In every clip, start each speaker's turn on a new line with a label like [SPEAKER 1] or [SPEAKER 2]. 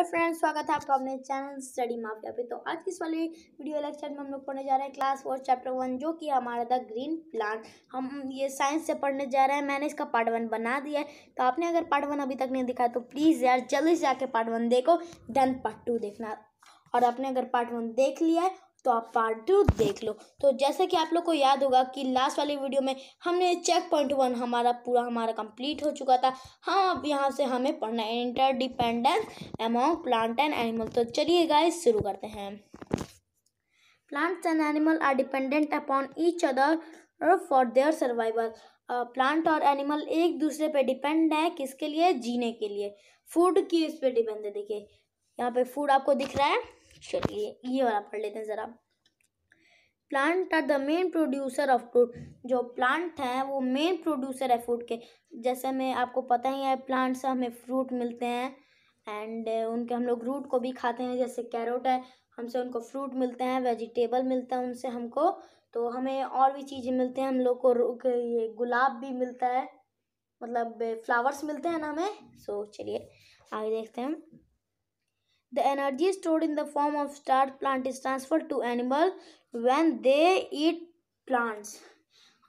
[SPEAKER 1] Hello friends स्वागत है आपका अपने चैनल स्टडी माफिया पे तो आज किस इस वाले वीडियो लेक्चर में हम लोग पढ़ने जा रहे हैं क्लास फोर चैप्टर वन जो कि हमारा द ग्रीन प्लांट हम ये साइंस से पढ़ने जा रहे हैं मैंने इसका पार्ट वन बना दिया है तो आपने अगर पार्ट वन अभी तक नहीं देखा तो प्लीज़ यार जल्दी से जाके पार्ट वन देखो देन पार्ट टू देखना और आपने अगर पार्ट वन देख लिया है तो आप पार्ट टू देख लो तो जैसा कि आप लोग को याद होगा कि लास्ट वाली वीडियो में हमने चेक पॉइंट वन हमारा पूरा हमारा कंप्लीट हो चुका था हम हाँ, अब यहाँ से हमें पढ़ना है interdependence among plant and animal तो चलिए गाइस शुरू करते हैं plants and animal are dependent upon each other for their survival plant और एनिमल एक दूसरे पे डिपेंड है किसके लिए जीने के लिए फूड की इस पर डिपेंड है देखिए यहाँ पे फूड आपको दिख रहा है चलिए ये वाला पढ़ लेते हैं ज़रा plant are the main producer of fruit जो प्लांट हैं वो मेन प्रोड्यूसर है फ्रूट के जैसे हमें आपको पता ही है प्लांट से हमें फ्रूट मिलते हैं एंड उनके हम लोग रूट को भी खाते हैं जैसे कैरोट है हमसे उनको फ्रूट मिलते हैं वेजिटेबल मिलता है उनसे हमको तो हमें और भी चीज़ें मिलते हैं हम लोग को ये गुलाब भी मिलता है मतलब फ्लावर्स मिलते हैं ना हमें सो चलिए आगे देखते हैं the energy stored in the form of starch plant is transferred to animal when they eat plants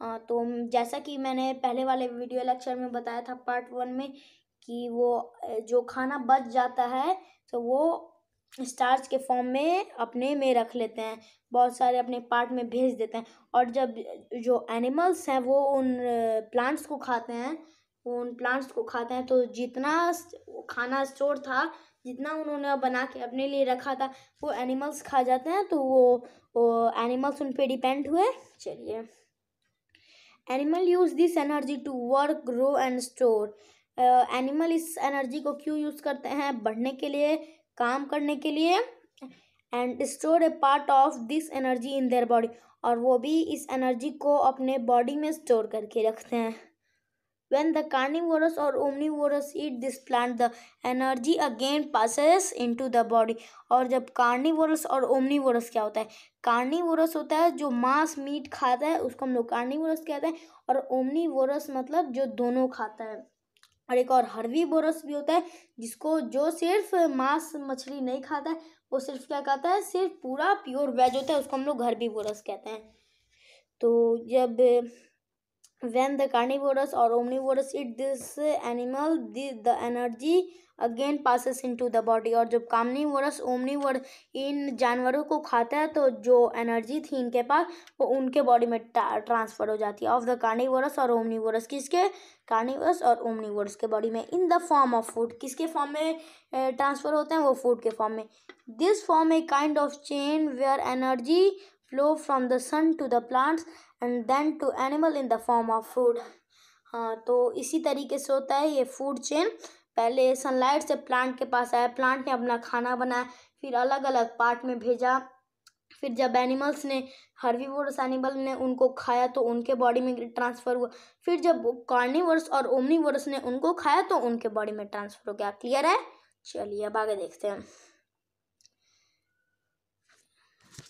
[SPEAKER 1] हाँ तो जैसा कि मैंने पहले वाले वीडियो लेक्चर में बताया था पार्ट वन में कि वो जो खाना बच जाता है तो वो स्टार्च के फॉर्म में अपने में रख लेते हैं बहुत सारे अपने पार्ट में भेज देते हैं और जब जो एनिमल्स हैं वो उन प्लांट्स को खाते हैं वो उन प्लांट्स को खाते हैं तो जितना खाना स्टोर था जितना उन्होंने बना के अपने लिए रखा था वो एनिमल्स खा जाते हैं तो वो वो एनिमल्स उन पर डिपेंड हुए चलिए animal use this energy to work grow and store animal इस एनर्जी को क्यों यूज़ करते हैं बढ़ने के लिए काम करने के लिए and store a part of this energy in their body और वो भी इस एनर्जी को अपने बॉडी में स्टोर करके रखते हैं When the carnivorous or omnivorous eat this plant, the energy again passes into the body और जब कार्निवोरस और omnivorous क्या होता है कार्निवोरस होता है जो मांस मीट खाता है उसको हम लोग कार्निवोरस कहते हैं और omnivorous मतलब जो दोनों खाता है और एक और बोरस भी होता है जिसको जो सिर्फ मांस मछली नहीं खाता है वो सिर्फ क्या खाता है सिर्फ पूरा प्योर वेज होता है उसको हम लोग बोरस कहते हैं तो जब when the carnivorous or omnivorous eat this animal the, the energy again passes into the body और जब ओमनी ओमनीवर इन जानवरों को खाता है तो जो एनर्जी थी इनके पास वो उनके बॉडी में ट्रांसफ़र हो जाती है ऑफ द वर्स और वर्स किसके वर्स और वर्स के बॉडी में in the form of food किसके फॉर्म में ट्रांसफ़र होते हैं वो फूड के फॉर्म में this form a kind of chain where energy flow from the sun to the plants and then to animal in the form of food हाँ तो इसी तरीके से होता है ये फूड चेन पहले सनलाइट से प्लांट के पास आया प्लांट ने अपना खाना बनाया फिर अलग अलग पार्ट में भेजा फिर जब एनिमल्स ने हर्वीवर्स एनिमल ने उनको खाया तो उनके बॉडी में ट्रांसफ़र हुआ फिर जब कार्निवर्स और ओमनीवर्स ने उनको खाया तो उनके बॉडी में ट्रांसफ़र हो गया क्लियर है चलिए अब आगे देखते हैं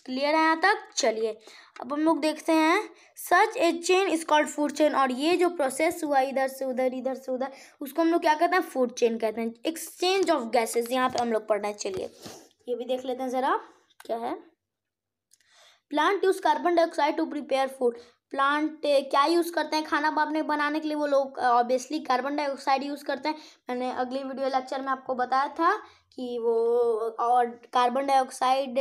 [SPEAKER 1] क्लियर है यहाँ तक चलिए अब हम लोग देखते हैं such a chain is called food chain और ये जो प्रोसेस हुआ इधर से उधर इधर से उधर उसको हम लोग क्या कहते हैं फूड चेन कहते हैं एक्सचेंज ऑफ गैसेस यहाँ पे हम लोग पढ़ना चलिए ये भी देख लेते हैं ज़रा क्या है plant use carbon dioxide to prepare food plant क्या यूज़ करते हैं खाना आपने बनाने के लिए वो लोग ऑब्वियसली कार्बन डाइऑक्साइड यूज़ करते हैं मैंने अगली वीडियो लेक्चर में आपको बताया था कि वो और कार्बन डाइऑक्साइड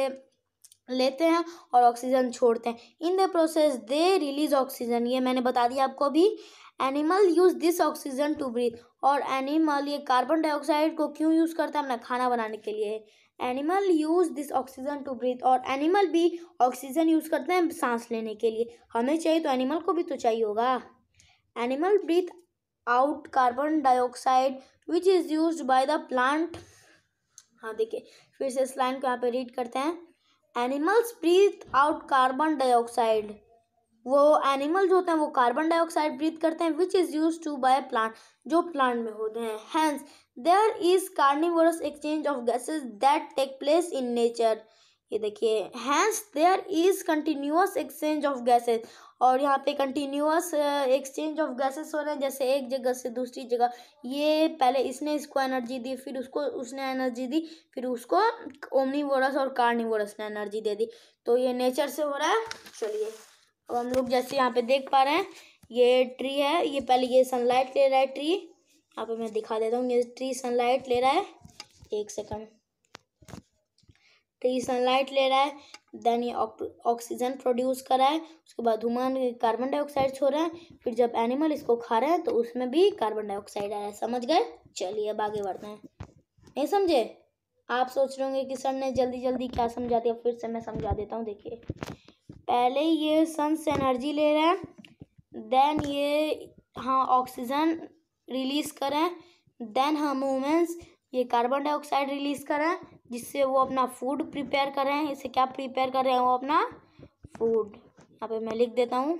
[SPEAKER 1] लेते हैं और ऑक्सीजन छोड़ते हैं in the process they release oxygen ये मैंने बता दिया आपको अभी animal use this oxygen to breathe और एनिमल ये कार्बन डाइऑक्साइड को क्यों यूज़ करता है अपना खाना बनाने के लिए animal use this oxygen to breathe और एनिमल भी ऑक्सीजन यूज़ करते हैं सांस लेने के लिए हमें चाहिए तो एनिमल को भी तो चाहिए होगा animal breathe out carbon dioxide which is use by the plant हाँ देखिए फिर से इस लाइन को यहाँ पे रीड करते हैं animals breathe out carbon dioxide वो एनिमल्स होते हैं वो कार्बन डाइऑक्साइड ब्रीथ करते हैं which is use to by plant जो प्लांट में होते हैं hence there is carnivorous exchange of gases that take place in nature ये देखिए hence there is continuous exchange of gases और यहाँ पे कंटिन्यूस एक्सचेंज ऑफ गैसेस हो रहे हैं जैसे एक जगह से दूसरी जगह ये पहले इसने इसको एनर्जी दी फिर उसको उसने एनर्जी दी फिर उसको ओमनीवोरस और कार्निवोरस ने एनर्जी दे दी तो ये नेचर से हो रहा है चलिए अब हम लोग जैसे यहाँ पे देख पा रहे हैं ये ट्री है ये पहले ये सनलाइट ले रहा है ट्री यहाँ पर मैं दिखा देता हूँ ये ट्री सनलाइट ले रहा है एक सेकंड तो ये सनलाइट ले रहा है देन ये ऑक्सीजन प्रोड्यूस कर रहा है उसके बाद ह्यूमन कार्बन डाइऑक्साइड छोड़ रहा है फिर जब एनिमल इसको खा रहे हैं तो उसमें भी कार्बन डाइऑक्साइड आ रहा है समझ गए चलिए अब आगे बढ़ते हैं नहीं समझे आप सोच रहे होंगे कि सर ने जल्दी जल्दी क्या समझा दिया फिर से मैं समझा देता हूँ देखिए पहले ये सन से एनर्जी ले रहा है देन ये हाँ ऑक्सीजन रिलीज़ करें देन हम ह्यूमन्स ये कार्बन डाइऑक्साइड रिलीज़ करें जिससे वो अपना फूड प्रिपेयर कर रहे हैं इससे क्या प्रिपेयर कर रहे हैं वो अपना फूड यहाँ पे मैं लिख देता हूँ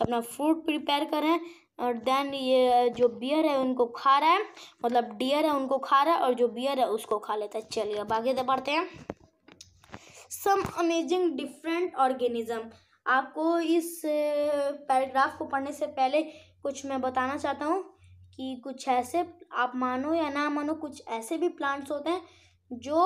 [SPEAKER 1] अपना फूड प्रिपेयर कर रहे हैं और देन ये जो बियर है उनको खा रहा है मतलब डियर है उनको खा रहा है और जो बियर है उसको खा लेता है चलिए अब आगे बढ़ते हैं सम अमेजिंग डिफरेंट ऑर्गेनिज्म आपको इस पैराग्राफ को पढ़ने से पहले कुछ मैं बताना चाहता हूँ कि कुछ ऐसे आप मानो या ना मानो कुछ ऐसे भी प्लांट्स होते हैं जो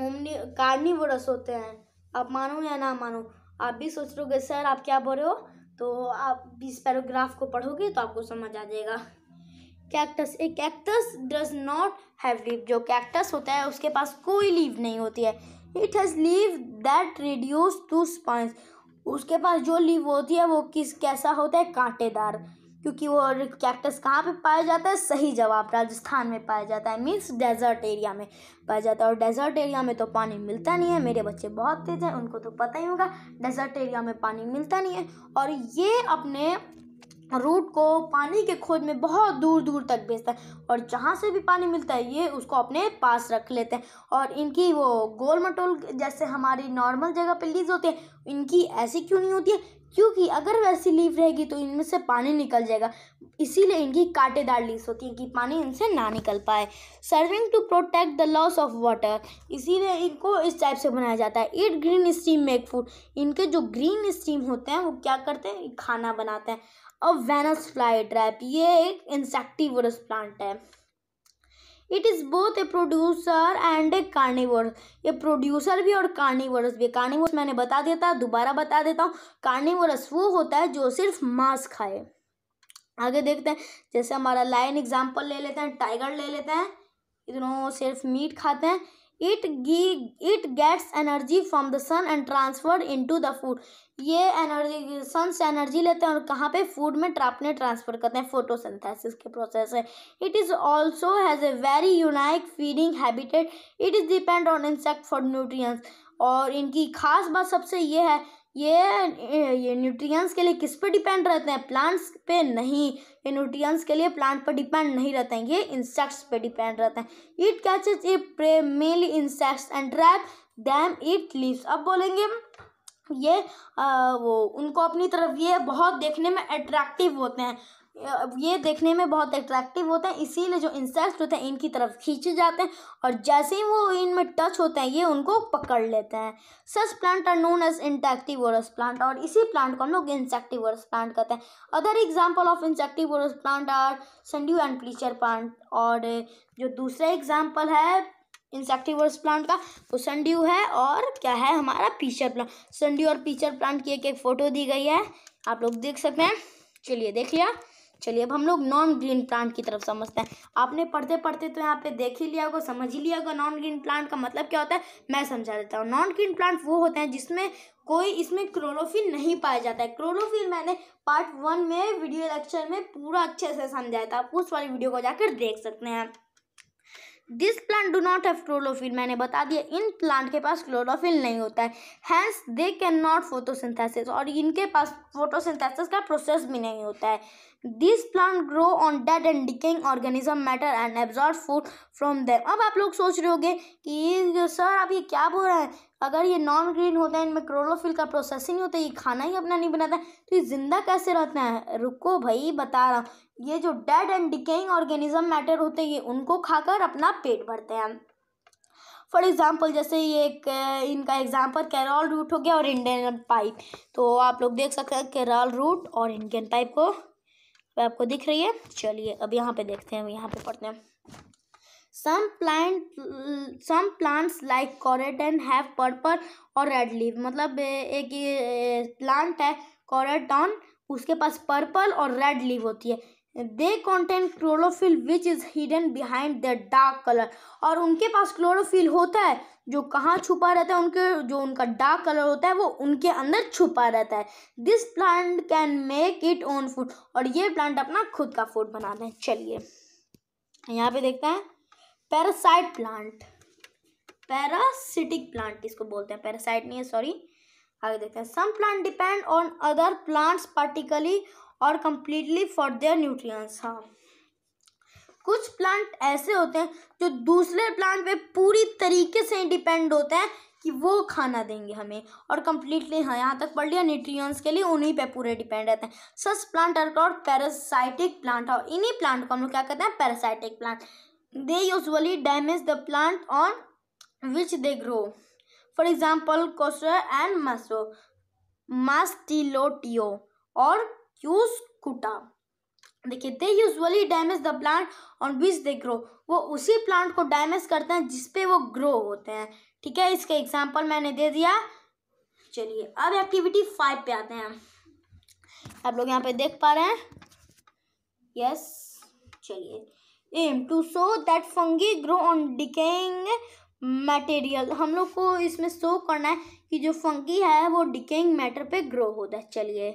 [SPEAKER 1] ओमनी कार्निवोरस होते हैं आप मानो या ना मानो आप भी सोच रहे हो सर आप क्या बोल रहे हो तो आप इस पैराग्राफ को पढ़ोगे तो आपको समझ आ जाएगा कैक्टस एक cactus does not have leave जो कैक्टस होता है उसके पास कोई लीव नहीं होती है it has leave that reduce to spines उसके पास जो लीव होती है वो किस कैसा होता है कांटेदार क्योंकि वो और कैक्टस कहाँ पे पाया जाता है सही जवाब राजस्थान में पाया जाता है मीन्स डेजर्ट एरिया में पाया जाता है और डेजर्ट एरिया में तो पानी मिलता नहीं है मेरे बच्चे बहुत तेज हैं उनको तो पता ही होगा डेजर्ट एरिया में पानी मिलता नहीं है और ये अपने रूट को पानी के खोज में बहुत दूर दूर तक भेजता है और जहाँ से भी पानी मिलता है ये उसको अपने पास रख लेते हैं और इनकी वो गोल मटोल जैसे हमारी नॉर्मल जगह पे लीज होते हैं इनकी ऐसी क्यों नहीं होती है क्योंकि अगर वैसी लीव रहेगी तो इनमें से पानी निकल जाएगा इसीलिए इनकी कांटेदार लीव्स होती हैं कि पानी इनसे ना निकल पाए serving to protect the loss of water इसीलिए इनको इस टाइप से बनाया जाता है it green stem make food इनके जो ग्रीन स्टीम होते हैं वो क्या करते हैं खाना बनाते हैं और वेनस फ्लाई ट्रैप ये एक इंसेक्टिवरस प्लांट है it is both a producer and a carnivores ये प्रोड्यूसर भी और कार्निवर्स भी कार्निवर्स मैंने बता देता था दोबारा बता देता हूँ कार्निवर्स वो होता है जो सिर्फ मांस खाए आगे देखते हैं जैसे हमारा लाइन एग्जाम्पल ले लेते हैं टाइगर ले लेते हैं इतनों सिर्फ मीट खाते हैं इट गी it gets energy from the sun and transferred to the food ये एनर्जी सन से एनर्जी लेते हैं और कहाँ पे फूड में ट्रापने ट्रांसफर करते हैं फोटोसिंथेसिस के प्रोसेस है it is also has a very unique feeding habitat it is depend on insect for nutrient और इनकी खास बात सबसे ये है ये ये न्यूट्रिएंट्स के लिए किस पे डिपेंड रहते हैं प्लांट्स पे नहीं ये न्यूट्रिएंट्स के लिए प्लांट पर डिपेंड नहीं रहते हैं ये इंसेक्ट्स पे डिपेंड रहते हैं it catches a prey mainly insects and trap them it leaves अब बोलेंगे ये आ, वो उनको अपनी तरफ ये बहुत देखने में अट्रैक्टिव होते हैं ये देखने में बहुत अट्रैक्टिव होते हैं इसीलिए जो इंसेक्ट होते हैं इनकी तरफ खींचे जाते हैं और जैसे ही वो इनमें टच होते हैं ये उनको पकड़ लेते हैं such plant are known as insectivorous plant और इसी प्लांट को हम लोग इंसेक्टिवरस प्लांट कहते हैं other example of insectivorous plant are sundew and pitcher plant और जो दूसरा एग्जाम्पल है इंसेक्टिवरस प्लांट का वो संड्यू है और क्या है हमारा पीचर प्लांट संड्यू और पीचर प्लांट की एक एक फ़ोटो दी गई है आप लोग देख सकते हैं चलिए देख लिया चलिए अब हम लोग नॉन ग्रीन प्लांट की तरफ समझते हैं आपने पढ़ते पढ़ते तो यहाँ पे देख ही लिया होगा समझ ही लिया होगा नॉन ग्रीन प्लांट का मतलब क्या होता है मैं समझा देता हूँ नॉन ग्रीन प्लांट वो होते हैं जिसमें कोई इसमें क्लोरोफिल नहीं पाया जाता है क्लोरोफिल मैंने पार्ट वन में वीडियो लेक्चर में पूरा अच्छे से समझाया था आप उस वाली वीडियो को जाकर देख सकते हैं this plant do not have chlorophyll मैंने बता दिया इन प्लांट के पास क्लोरोफिल नहीं होता है hence they can not photosynthesis और इनके पास फोटोसिंथेसिस का प्रोसेस भी नहीं होता है this plant grow on dead and decaying organism matter and absorb food from them अब आप लोग सोच रहे होंगे कि सर आप ये क्या बोल रहे हैं अगर ये नॉन ग्रीन होता है इनमें क्लोरोफिल का प्रोसेसिंग होता है ये खाना ही अपना नहीं बनाता तो ये जिंदा कैसे रहता है रुको भाई बता रहा हूँ ये जो dead and decaying organism matter होते हैं ये उनको खाकर अपना पेट भरते हैं फॉर एग्ज़ाम्पल जैसे ये एक इनका एग्ज़ाम्पल केरल रूट हो गया और इंडियन पाइप तो आप लोग देख सकते हैं केरल रूट और इंडियन पाइप को आपको दिख रही है चलिए अब यहाँ पे देखते हैं यहाँ पे पढ़ते हैं some plant some plants like croton have purple और रेड लीव मतलब एक प्लांट है कॉरेटॉन उसके पास पर्पल और रेड लीव होती है they content chlorophyll which is hidden behind the dark colour और उनके पास क्लोरोफिल होता है जो कहाँ छुपा रहता है उनके जो उनका डार्क कलर होता है वो उनके अंदर छुपा रहता है this plant can make it own food और ये प्लांट अपना खुद का फूड बनाते हैं चलिए यहाँ पे देखते हैं पैरासाइट प्लांट पैरासिटिक प्लांट इसको बोलते हैं पैरासाइट नहीं है सॉरी आगे देखते हैं some plant depend on other plants partially और कम्प्लीटली फॉर देयर न्यूट्रिएंट्स हाँ कुछ प्लांट ऐसे होते हैं जो दूसरे प्लांट पे पूरी तरीके से डिपेंड होते हैं कि वो खाना देंगे हमें और कम्प्लीटली हाँ यहाँ तक पढ़ लिया न्यूट्रिएंट्स के लिए उन्हीं पे पूरे डिपेंड रहते हैं सच प्लांट और पैरासाइटिक प्लांट और इन्हीं प्लांट को हम लोग क्या कहते हैं parasitic plant they usually damage the plant on which they grow for example कोस्टर एंड मसो मास्टिलोटियो और यूज कुटा देखिए they usually damage the plant on which they grow वो उसी प्लांट को डैमेज करते हैं जिसपे वो ग्रो होते हैं ठीक है इसका एग्जाम्पल मैंने दे दिया चलिए अब एक्टिविटी फाइव पे आते हैं आप लोग यहाँ पे देख पा रहे हैं यस चलिए aim to show that fungi grow on decaying material हम लोग को इसमें शो करना है कि जो फंगी है वो डिकेइंग मैटर पे ग्रो होता है चलिए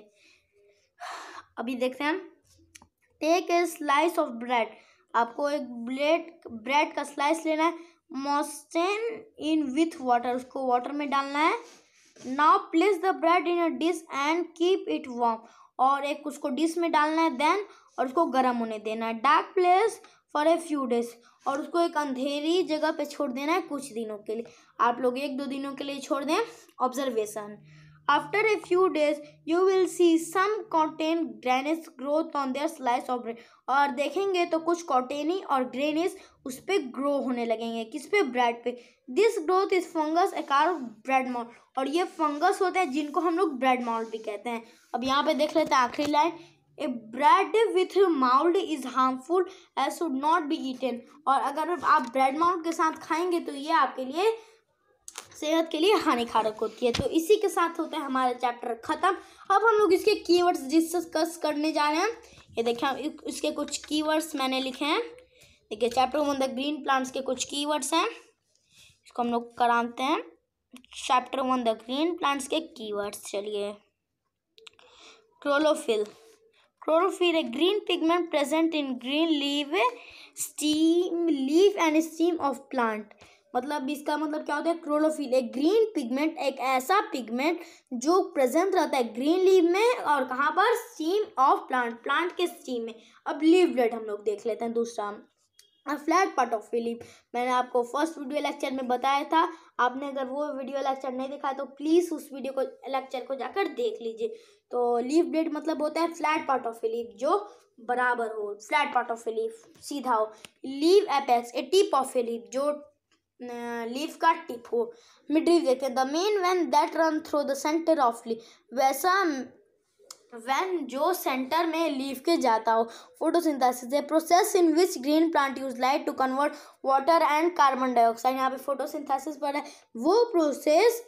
[SPEAKER 1] अभी देखते हैं take a slice of bread आपको एक ब्रेड ब्रेड का स्लाइस लेना है मोस्टेन इन विथ वाटर उसको वाटर में डालना है now place the bread in a dish and keep it warm और एक उसको डिश में डालना है देन और उसको गर्म होने देना है dark place for a few days और उसको एक अंधेरी जगह पे छोड़ देना है कुछ दिनों के लिए आप लोग एक दो दिनों के लिए छोड़ दें observation After a few days, you will see some cotton grains growth on their slice of bread. और देखेंगे तो कुछ कॉटेनी और ग्रेनिस उस पर ग्रो होने लगेंगे किस पे ब्रेड पे दिस ग्रोथ इज फंगस एकार ब्रेड मॉल और ये फंगस होते हैं जिनको हम लोग ब्रेड मॉल भी कहते हैं अब यहाँ पे देख लेते हैं आखिरी line a bread with mould is harmful as should not be eaten और अगर आप ब्रेड माउल्ड के साथ खाएंगे तो ये आपके लिए सेहत के लिए हानिकारक होती है तो इसी के साथ होता है हमारा चैप्टर ख़त्म अब हम लोग इसके कीवर्ड्स डिस्कस करने जा रहे हैं ये देखें इसके कुछ कीवर्ड्स मैंने लिखे हैं देखिए chapter one the green plants के कुछ कीवर्ड्स हैं इसको हम लोग कराते हैं chapter one the green plants के कीवर्ड्स चलिए क्लोरोफिल क्रोलोफिल एक green pigment present in green leave stem leave and stem of plant मतलब इसका मतलब क्या होता है क्लोरोफिल एक ग्रीन पिगमेंट एक ऐसा पिगमेंट जो प्रेजेंट रहता है ग्रीन लीव में और कहाँ पर स्टीम ऑफ प्लांट प्लांट के स्टीम में अब लीव लीवलेट हम लोग देख लेते हैं दूसरा फ्लैट पार्ट ऑफ फिलिप मैंने आपको फर्स्ट वीडियो लेक्चर में बताया था आपने अगर वो वीडियो लेक्चर नहीं देखा तो प्लीज़ उस वीडियो को लेक्चर को जाकर देख लीजिए तो लीव ब्लेड मतलब होता है फ्लैट पार्ट ऑफ फिलिप जो बराबर हो फ्लैट पार्ट ऑफ फिलिप सीधा हो leave apex a tip of फिलिप जो लीव का टिप हो मिड देखें the main vein that run through the centre of leave वैसा वैन जो सेंटर में लीफ के जाता हो photosynthesis a process in which green plant use light to convert water and carbon dioxide यहाँ पे फोटोसिंथेसिस पर है वो प्रोसेस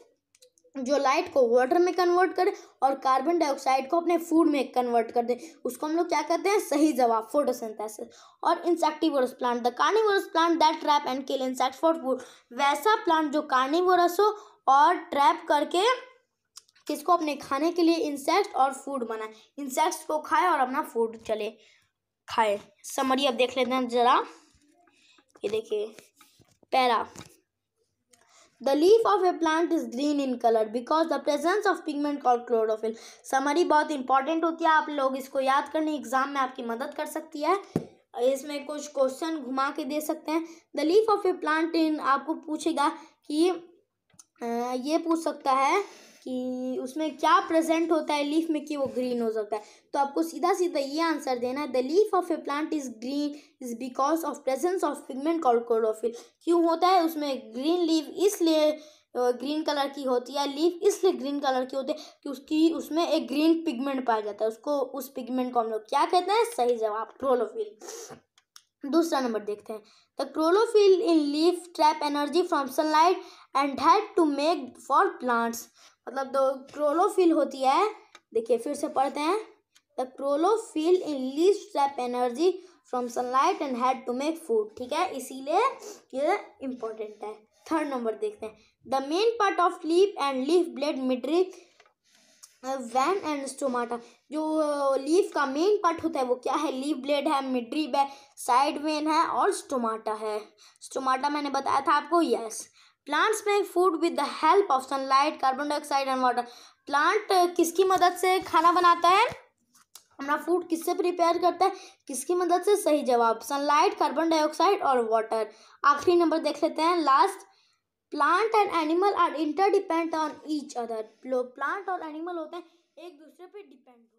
[SPEAKER 1] जो लाइट को वाटर में कन्वर्ट करे और कार्बन डाइऑक्साइड को अपने फूड में कन्वर्ट कर दे उसको हम लोग क्या कहते हैं सही जवाब फोटोसिंथेसिस और insectivorous plant the carnivorous plant that trap and kill insect for food वैसा प्लांट जो कार्निवरस हो और ट्रैप करके किसको अपने खाने के लिए इंसेक्ट और फूड बनाए इंसेक्ट्स को खाए और अपना फूड चले खाए समरी अब देख लेते हैं ज़रा ये देखिए para The leaf of a plant is green in color because the presence of pigment called chlorophyll. Summary बहुत इंपॉर्टेंट होती है आप लोग इसको याद करने एग्जाम में आपकी मदद कर सकती है इसमें कुछ क्वेश्चन घुमा के दे सकते हैं the leaf of a plant इन आपको पूछेगा कि ये पूछ सकता है कि उसमें क्या प्रेजेंट होता है लीफ में कि वो ग्रीन हो सकता है तो आपको सीधा सीधा ये आंसर देना है the leaf of a plant is green is because of presence of pigment call chlorophyll क्यों होता है उसमें ग्रीन लीफ इसलिए ग्रीन कलर की होती है लीफ इसलिए ग्रीन कलर की होती है कि उसकी उसमें एक ग्रीन पिगमेंट पाया जाता है उसको उस पिगमेंट को हम लोग क्या कहते हैं सही जवाब क्लोरोफिल दूसरा नंबर देखते हैं the chlorophyll in leaf trap energy from sunlight and help to make for plants मतलब दो क्रोलोफिल होती है देखिए फिर से पढ़ते हैं the chlorophyll in leaves trap energy from sunlight and had to make food ठीक है इसीलिए ये इम्पोर्टेंट है थर्ड नंबर देखते हैं the main part of leaf and leaf blade midrib vein and stomata जो लीफ uh, का मेन पार्ट होता है वो क्या है लीफ ब्लेड है मिड्रीब है साइड वेन है और स्टोमाटा है स्टोमाटा मैंने बताया था आपको यस प्लांट्स में food with the help of sunlight carbon dioxide and water plant किसकी मदद से खाना बनाता है अपना फूड किससे प्रिपेयर करता है किसकी मदद से सही जवाब सनलाइट कार्बन डाइऑक्साइड और वाटर आखिरी नंबर देख लेते हैं last plant and animal are interdepend on each other plant और एनिमल होते हैं एक दूसरे पे डिपेंड